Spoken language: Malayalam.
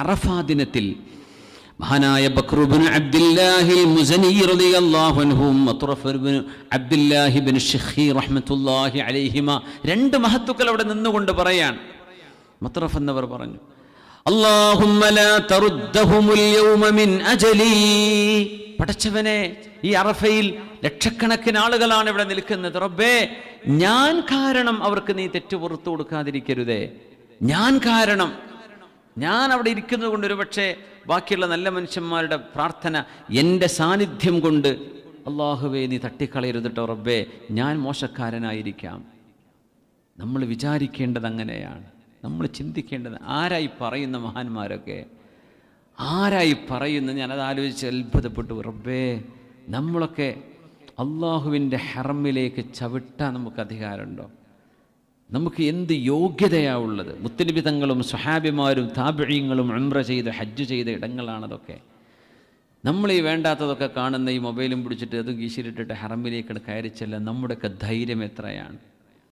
അറഫാ ദിനത്തിൽ മഹാനായ ബക്രുബിൻ അബ്ദുല്ലാഹി മുസനി റളിയല്ലാഹുൻഹും മത്റഫിൻ അബ്ദുല്ലാഹി ബിൻ ഷഹി റഹ്മത്തുല്ലാഹി അലൈഹിമ രണ്ട് മഹത്തുക്കൾ അവിടെ നിന്നുകൊണ്ട് പറയാണ് മത്റഫ എന്നവർ പറഞ്ഞു അല്ലാഹുമ്മ ലാ തറുദ്ദഹുമുൽ യൗമ മിൻ അജലി പടച്ചവനെ ഈ അറഫയിൽ ലക്ഷക്കണക്കിന് ആളുകളാണ് ഇവിടെ നിൽക്കുന്നത് റബ്ബേ ഞാൻ കാരണം അവർക്ക് നീ തെറ്റ് പുറത്തു കൊടുക്കാതിരിക്കരുതേ ഞാൻ കാരണം ഞാൻ അവിടെ ഇരിക്കുന്നത് കൊണ്ട് ഒരുപക്ഷെ ബാക്കിയുള്ള നല്ല മനുഷ്യന്മാരുടെ പ്രാർത്ഥന എൻ്റെ സാന്നിധ്യം കൊണ്ട് അള്ളാഹുവേ നീ തട്ടിക്കളയരുതിട്ടോ റബ്ബേ ഞാൻ മോശക്കാരനായിരിക്കാം നമ്മൾ വിചാരിക്കേണ്ടത് അങ്ങനെയാണ് നമ്മൾ ചിന്തിക്കേണ്ടത് ആരായി പറയുന്ന മഹാന്മാരൊക്കെ ആരായി പറയുന്ന ഞാനത് ആലോചിച്ച് അത്ഭുതപ്പെട്ടു റബ്ബേ നമ്മളൊക്കെ അള്ളാഹുവിൻ്റെ ഹെറമിലേക്ക് ചവിട്ടാൻ നമുക്ക് അധികാരമുണ്ടോ നമുക്ക് എന്ത് യോഗ്യതയാണ് ഉള്ളത് മുത്തലിബിതങ്ങളും സുഹാബിമാരും താപിഴിയങ്ങളും ഉംറ ചെയ്ത് ഹജ്ജ് ചെയ്ത ഇടങ്ങളാണതൊക്കെ നമ്മൾ ഈ വേണ്ടാത്തതൊക്കെ കാണുന്ന ഈ മൊബൈലും പിടിച്ചിട്ട് അതും ഗീശിലിട്ടിട്ട് ഹറമ്പിലേക്കാണ് കയറിച്ചല്ല നമ്മുടെയൊക്കെ ധൈര്യം എത്രയാണ്